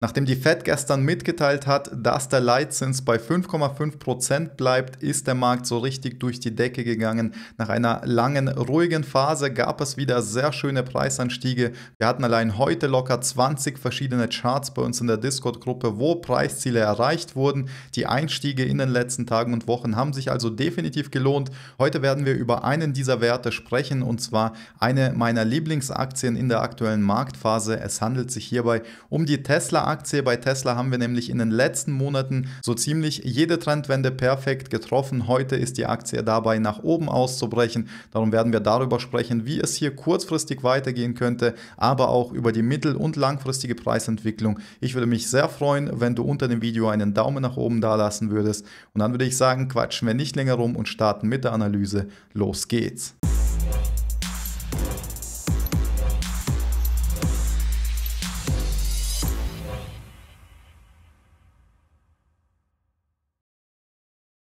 Nachdem die Fed gestern mitgeteilt hat, dass der Leitzins bei 5,5% bleibt, ist der Markt so richtig durch die Decke gegangen. Nach einer langen, ruhigen Phase gab es wieder sehr schöne Preisanstiege. Wir hatten allein heute locker 20 verschiedene Charts bei uns in der Discord-Gruppe, wo Preisziele erreicht wurden. Die Einstiege in den letzten Tagen und Wochen haben sich also definitiv gelohnt. Heute werden wir über einen dieser Werte sprechen und zwar eine meiner Lieblingsaktien in der aktuellen Marktphase. Es handelt sich hierbei um die Tesla Aktie. Bei Tesla haben wir nämlich in den letzten Monaten so ziemlich jede Trendwende perfekt getroffen. Heute ist die Aktie dabei, nach oben auszubrechen. Darum werden wir darüber sprechen, wie es hier kurzfristig weitergehen könnte, aber auch über die mittel- und langfristige Preisentwicklung. Ich würde mich sehr freuen, wenn du unter dem Video einen Daumen nach oben da lassen würdest. Und dann würde ich sagen, quatschen wir nicht länger rum und starten mit der Analyse. Los geht's!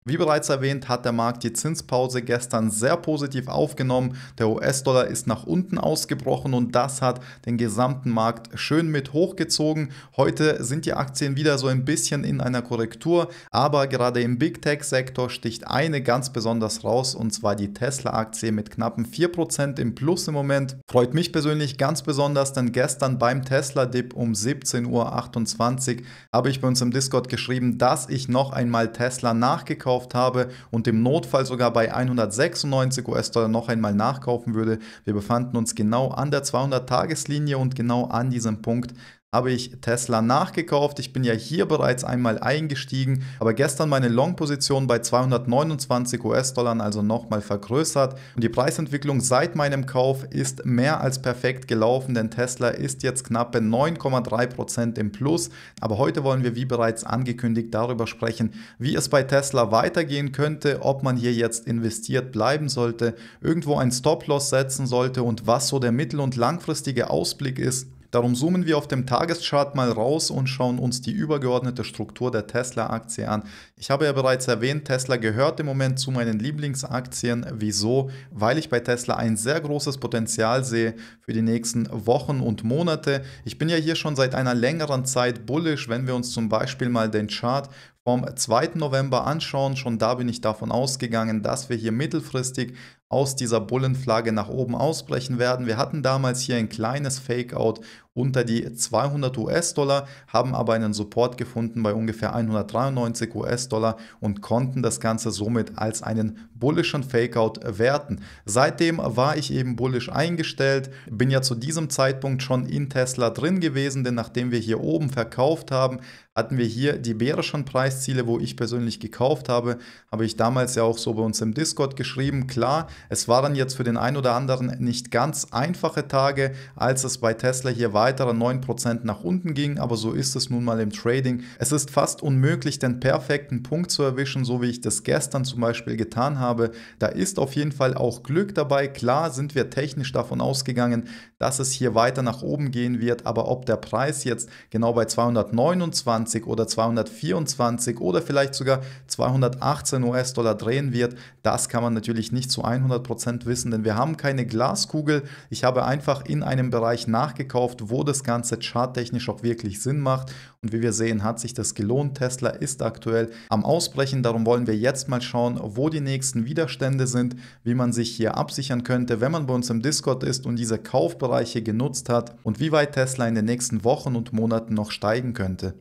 Wie bereits erwähnt, hat der Markt die Zinspause gestern sehr positiv aufgenommen. Der US-Dollar ist nach unten ausgebrochen und das hat den gesamten Markt schön mit hochgezogen. Heute sind die Aktien wieder so ein bisschen in einer Korrektur, aber gerade im Big Tech-Sektor sticht eine ganz besonders raus und zwar die Tesla-Aktie mit knappen 4% im Plus im Moment. Freut mich persönlich ganz besonders, denn gestern beim Tesla-Dip um 17.28 Uhr habe ich bei uns im Discord geschrieben, dass ich noch einmal Tesla nachgekauft gekauft habe und im Notfall sogar bei 196 US-Dollar noch einmal nachkaufen würde. Wir befanden uns genau an der 200-Tageslinie und genau an diesem Punkt habe ich Tesla nachgekauft. Ich bin ja hier bereits einmal eingestiegen, aber gestern meine Long-Position bei 229 US-Dollar also nochmal vergrößert. Und die Preisentwicklung seit meinem Kauf ist mehr als perfekt gelaufen, denn Tesla ist jetzt knappe 9,3% im Plus. Aber heute wollen wir, wie bereits angekündigt, darüber sprechen, wie es bei Tesla weitergehen könnte, ob man hier jetzt investiert bleiben sollte, irgendwo ein Stop-Loss setzen sollte und was so der mittel- und langfristige Ausblick ist Darum zoomen wir auf dem Tageschart mal raus und schauen uns die übergeordnete Struktur der Tesla-Aktie an. Ich habe ja bereits erwähnt, Tesla gehört im Moment zu meinen Lieblingsaktien. Wieso? Weil ich bei Tesla ein sehr großes Potenzial sehe für die nächsten Wochen und Monate. Ich bin ja hier schon seit einer längeren Zeit bullisch, wenn wir uns zum Beispiel mal den Chart vom 2. November anschauen. Schon da bin ich davon ausgegangen, dass wir hier mittelfristig aus dieser Bullenflagge nach oben ausbrechen werden. Wir hatten damals hier ein kleines Fakeout unter die 200 US-Dollar, haben aber einen Support gefunden bei ungefähr 193 US-Dollar und konnten das Ganze somit als einen bullischen Fakeout werten. Seitdem war ich eben bullisch eingestellt, bin ja zu diesem Zeitpunkt schon in Tesla drin gewesen, denn nachdem wir hier oben verkauft haben, hatten wir hier die bärischen Preisziele, wo ich persönlich gekauft habe, habe ich damals ja auch so bei uns im Discord geschrieben. Klar, es waren jetzt für den einen oder anderen nicht ganz einfache Tage, als es bei Tesla hier war weiterer 9% nach unten ging, aber so ist es nun mal im Trading. Es ist fast unmöglich, den perfekten Punkt zu erwischen, so wie ich das gestern zum Beispiel getan habe. Da ist auf jeden Fall auch Glück dabei. Klar sind wir technisch davon ausgegangen, dass es hier weiter nach oben gehen wird, aber ob der Preis jetzt genau bei 229 oder 224 oder vielleicht sogar 218 US-Dollar drehen wird, das kann man natürlich nicht zu 100% wissen, denn wir haben keine Glaskugel. Ich habe einfach in einem Bereich nachgekauft, wo wo das Ganze charttechnisch auch wirklich Sinn macht. Und wie wir sehen, hat sich das gelohnt. Tesla ist aktuell am Ausbrechen. Darum wollen wir jetzt mal schauen, wo die nächsten Widerstände sind, wie man sich hier absichern könnte, wenn man bei uns im Discord ist und diese Kaufbereiche genutzt hat und wie weit Tesla in den nächsten Wochen und Monaten noch steigen könnte.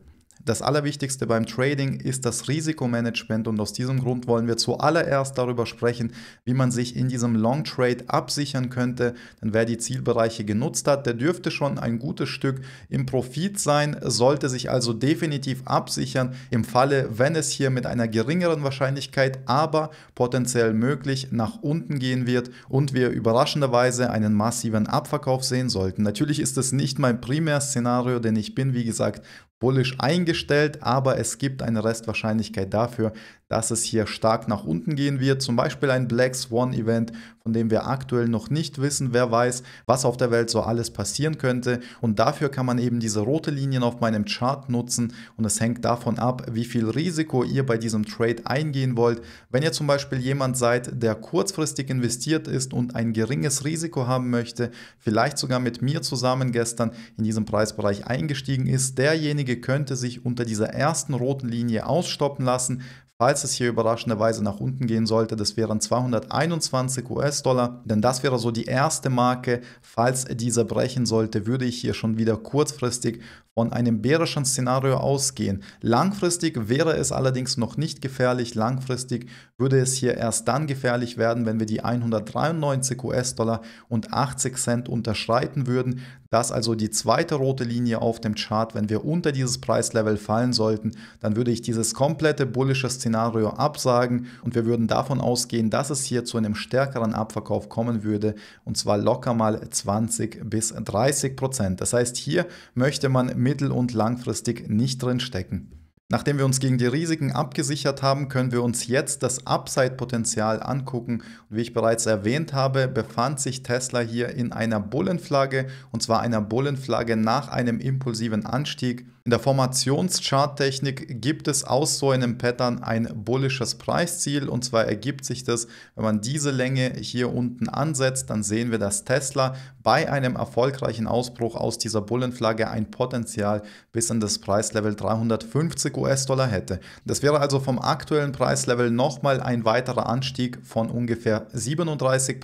Das Allerwichtigste beim Trading ist das Risikomanagement und aus diesem Grund wollen wir zuallererst darüber sprechen, wie man sich in diesem Long Trade absichern könnte. Denn wer die Zielbereiche genutzt hat, der dürfte schon ein gutes Stück im Profit sein, sollte sich also definitiv absichern im Falle, wenn es hier mit einer geringeren Wahrscheinlichkeit, aber potenziell möglich nach unten gehen wird und wir überraschenderweise einen massiven Abverkauf sehen sollten. Natürlich ist es nicht mein Primärszenario, denn ich bin, wie gesagt, bullisch eingestellt gestellt, aber es gibt eine Restwahrscheinlichkeit dafür, dass es hier stark nach unten gehen wird. Zum Beispiel ein Black Swan Event von dem wir aktuell noch nicht wissen. Wer weiß, was auf der Welt so alles passieren könnte. Und dafür kann man eben diese rote Linien auf meinem Chart nutzen. Und es hängt davon ab, wie viel Risiko ihr bei diesem Trade eingehen wollt. Wenn ihr zum Beispiel jemand seid, der kurzfristig investiert ist und ein geringes Risiko haben möchte, vielleicht sogar mit mir zusammen gestern in diesem Preisbereich eingestiegen ist, derjenige könnte sich unter dieser ersten roten Linie ausstoppen lassen falls es hier überraschenderweise nach unten gehen sollte, das wären 221 US-Dollar, denn das wäre so die erste Marke. Falls dieser brechen sollte, würde ich hier schon wieder kurzfristig von einem bärischen Szenario ausgehen. Langfristig wäre es allerdings noch nicht gefährlich. Langfristig würde es hier erst dann gefährlich werden, wenn wir die 193 US-Dollar und 80 Cent unterschreiten würden. Das also die zweite rote Linie auf dem Chart. Wenn wir unter dieses Preislevel fallen sollten, dann würde ich dieses komplette bullische Szenario Szenario absagen und wir würden davon ausgehen, dass es hier zu einem stärkeren Abverkauf kommen würde und zwar locker mal 20 bis 30 Prozent. Das heißt, hier möchte man mittel- und langfristig nicht drin stecken. Nachdem wir uns gegen die Risiken abgesichert haben, können wir uns jetzt das Upside-Potenzial angucken. Und wie ich bereits erwähnt habe, befand sich Tesla hier in einer Bullenflagge und zwar einer Bullenflagge nach einem impulsiven Anstieg in der Formationscharttechnik gibt es aus so einem Pattern ein bullisches Preisziel und zwar ergibt sich das, wenn man diese Länge hier unten ansetzt, dann sehen wir, dass Tesla bei einem erfolgreichen Ausbruch aus dieser Bullenflagge ein Potenzial bis in das Preislevel 350 US-Dollar hätte. Das wäre also vom aktuellen Preislevel nochmal ein weiterer Anstieg von ungefähr 37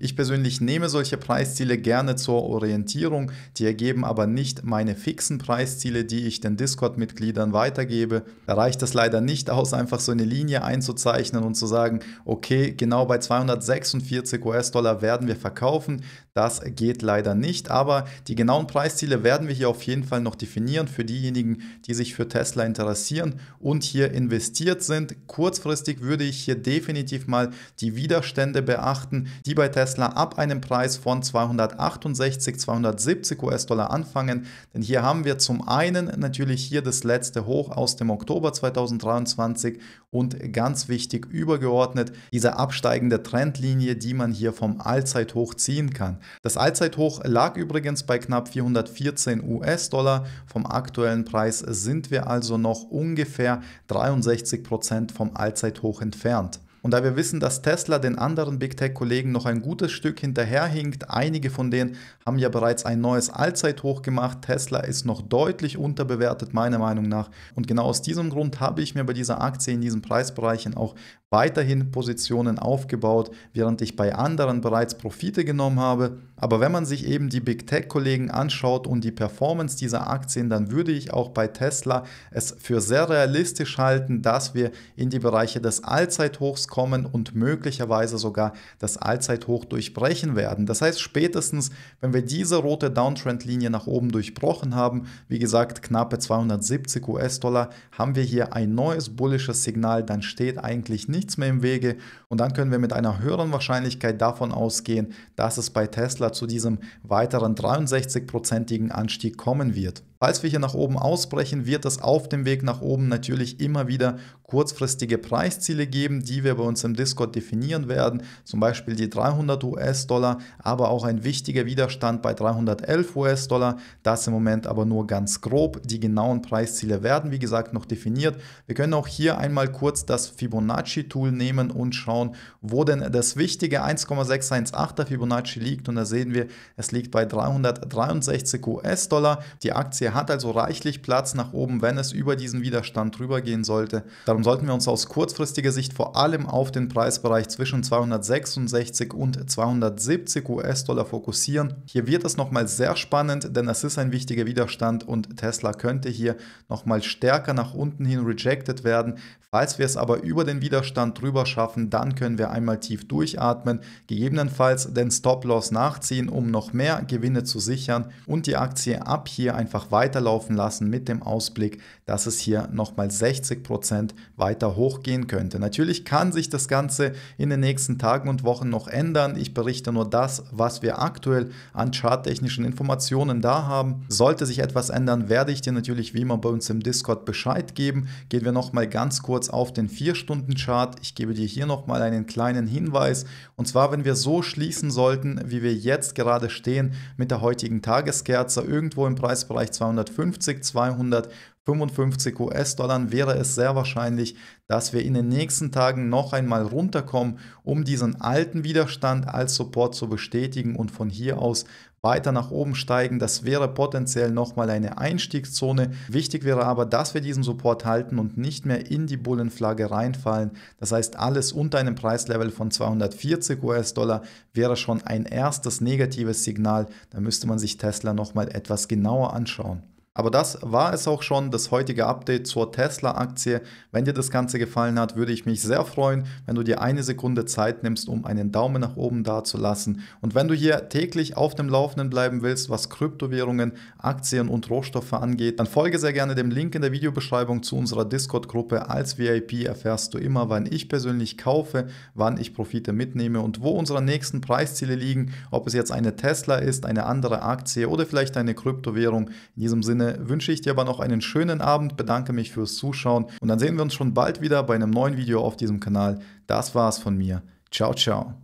Ich persönlich nehme solche Preisziele gerne zur Orientierung, die ergeben aber nicht meine fixen Preisziele, die ich den Discord-Mitgliedern weitergebe. Da reicht es leider nicht aus, einfach so eine Linie einzuzeichnen und zu sagen, okay, genau bei 246 US-Dollar werden wir verkaufen. Das geht leider nicht, aber die genauen Preisziele werden wir hier auf jeden Fall noch definieren für diejenigen, die sich für Tesla interessieren und hier investiert sind. Kurzfristig würde ich hier definitiv mal die Widerstände beachten, die bei Tesla ab einem Preis von 268, 270 US-Dollar anfangen. Denn hier haben wir zum einen kennen natürlich hier das letzte Hoch aus dem Oktober 2023 und ganz wichtig übergeordnet diese absteigende Trendlinie, die man hier vom Allzeithoch ziehen kann. Das Allzeithoch lag übrigens bei knapp 414 US-Dollar. Vom aktuellen Preis sind wir also noch ungefähr 63 Prozent vom Allzeithoch entfernt. Und da wir wissen, dass Tesla den anderen Big Tech-Kollegen noch ein gutes Stück hinterherhinkt, einige von denen haben ja bereits ein neues Allzeithoch gemacht. Tesla ist noch deutlich unterbewertet, meiner Meinung nach. Und genau aus diesem Grund habe ich mir bei dieser Aktie in diesen Preisbereichen auch weiterhin Positionen aufgebaut, während ich bei anderen bereits Profite genommen habe. Aber wenn man sich eben die Big Tech-Kollegen anschaut und die Performance dieser Aktien, dann würde ich auch bei Tesla es für sehr realistisch halten, dass wir in die Bereiche des Allzeithochs kommen kommen und möglicherweise sogar das Allzeithoch durchbrechen werden. Das heißt, spätestens, wenn wir diese rote Downtrend-Linie nach oben durchbrochen haben, wie gesagt, knappe 270 US-Dollar, haben wir hier ein neues bullisches Signal, dann steht eigentlich nichts mehr im Wege und dann können wir mit einer höheren Wahrscheinlichkeit davon ausgehen, dass es bei Tesla zu diesem weiteren 63-prozentigen Anstieg kommen wird. Falls wir hier nach oben ausbrechen, wird es auf dem Weg nach oben natürlich immer wieder kurzfristige Preisziele geben, die wir bei uns im Discord definieren werden, zum Beispiel die 300 US-Dollar, aber auch ein wichtiger Widerstand bei 311 US-Dollar, das im Moment aber nur ganz grob. Die genauen Preisziele werden, wie gesagt, noch definiert. Wir können auch hier einmal kurz das Fibonacci-Tool nehmen und schauen, wo denn das wichtige 1,618er Fibonacci liegt und da sehen wir, es liegt bei 363 US-Dollar. Die Aktie hat also reichlich Platz nach oben, wenn es über diesen Widerstand drüber gehen sollte. Darüber Darum sollten wir uns aus kurzfristiger Sicht vor allem auf den Preisbereich zwischen 266 und 270 US-Dollar fokussieren. Hier wird es nochmal sehr spannend, denn es ist ein wichtiger Widerstand und Tesla könnte hier nochmal stärker nach unten hin rejected werden. Falls wir es aber über den Widerstand drüber schaffen, dann können wir einmal tief durchatmen, gegebenenfalls den Stop-Loss nachziehen, um noch mehr Gewinne zu sichern und die Aktie ab hier einfach weiterlaufen lassen mit dem Ausblick, dass es hier nochmal 60% Prozent weiter hochgehen könnte. Natürlich kann sich das Ganze in den nächsten Tagen und Wochen noch ändern. Ich berichte nur das, was wir aktuell an charttechnischen Informationen da haben. Sollte sich etwas ändern, werde ich dir natürlich wie immer bei uns im Discord Bescheid geben. Gehen wir nochmal ganz kurz auf den 4-Stunden-Chart. Ich gebe dir hier nochmal einen kleinen Hinweis. Und zwar, wenn wir so schließen sollten, wie wir jetzt gerade stehen mit der heutigen Tageskerze, irgendwo im Preisbereich 250, 200, 55 US-Dollar wäre es sehr wahrscheinlich, dass wir in den nächsten Tagen noch einmal runterkommen, um diesen alten Widerstand als Support zu bestätigen und von hier aus weiter nach oben steigen. Das wäre potenziell nochmal eine Einstiegszone. Wichtig wäre aber, dass wir diesen Support halten und nicht mehr in die Bullenflagge reinfallen. Das heißt, alles unter einem Preislevel von 240 US-Dollar wäre schon ein erstes negatives Signal. Da müsste man sich Tesla nochmal etwas genauer anschauen. Aber das war es auch schon, das heutige Update zur Tesla-Aktie. Wenn dir das Ganze gefallen hat, würde ich mich sehr freuen, wenn du dir eine Sekunde Zeit nimmst, um einen Daumen nach oben da zu lassen. Und wenn du hier täglich auf dem Laufenden bleiben willst, was Kryptowährungen, Aktien und Rohstoffe angeht, dann folge sehr gerne dem Link in der Videobeschreibung zu unserer Discord-Gruppe. Als VIP erfährst du immer, wann ich persönlich kaufe, wann ich Profite mitnehme und wo unsere nächsten Preisziele liegen, ob es jetzt eine Tesla ist, eine andere Aktie oder vielleicht eine Kryptowährung. In diesem Sinne wünsche ich dir aber noch einen schönen Abend, bedanke mich fürs Zuschauen und dann sehen wir uns schon bald wieder bei einem neuen Video auf diesem Kanal. Das war's von mir. Ciao, ciao.